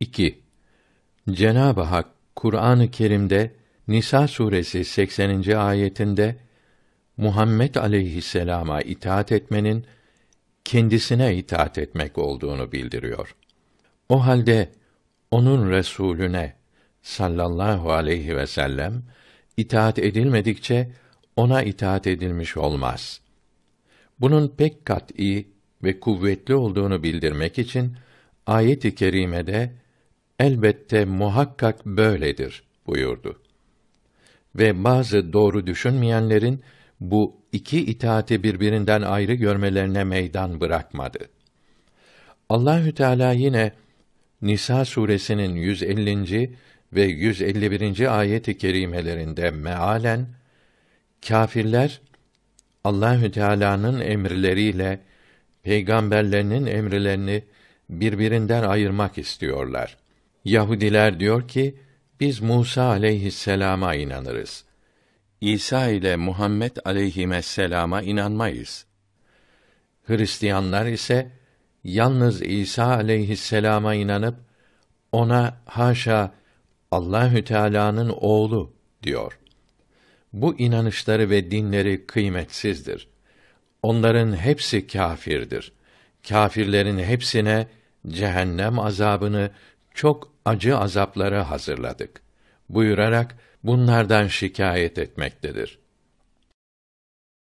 2. Cenab-ı Hak Kur'an-ı Kerim'de Nisa suresi 80. ayetinde Muhammed aleyhisselama itaat etmenin kendisine itaat etmek olduğunu bildiriyor. O halde onun resulüne sallallahu aleyhi ve sellem itaat edilmedikçe ona itaat edilmiş olmaz. Bunun pek kat'î ve kuvvetli olduğunu bildirmek için ayet-i kerimede elbette muhakkak böyledir buyurdu. Ve bazı doğru düşünmeyenlerin bu iki itaati birbirinden ayrı görmelerine meydan bırakmadı. Allahü Teala yine Nisa suresinin 150. ve 151. ayet-i kerimelerinde mealen kâfirler Allahü Teala'nın emirleriyle peygamberlerinin emirlerini birbirinden ayırmak istiyorlar. Yahudiler diyor ki, biz Musa aleyhisselama inanırız. İsa ile Muhammed aleyhisselama inanmayız. Hristiyanlar ise, yalnız İsa aleyhisselama inanıp, ona haşa Allahü Teala'nın oğlu diyor. Bu inanışları ve dinleri kıymetsizdir. Onların hepsi kâfirdir. Kâfirlerin hepsine cehennem azabını çok acı azaplara hazırladık buyurarak bunlardan şikayet etmektedir.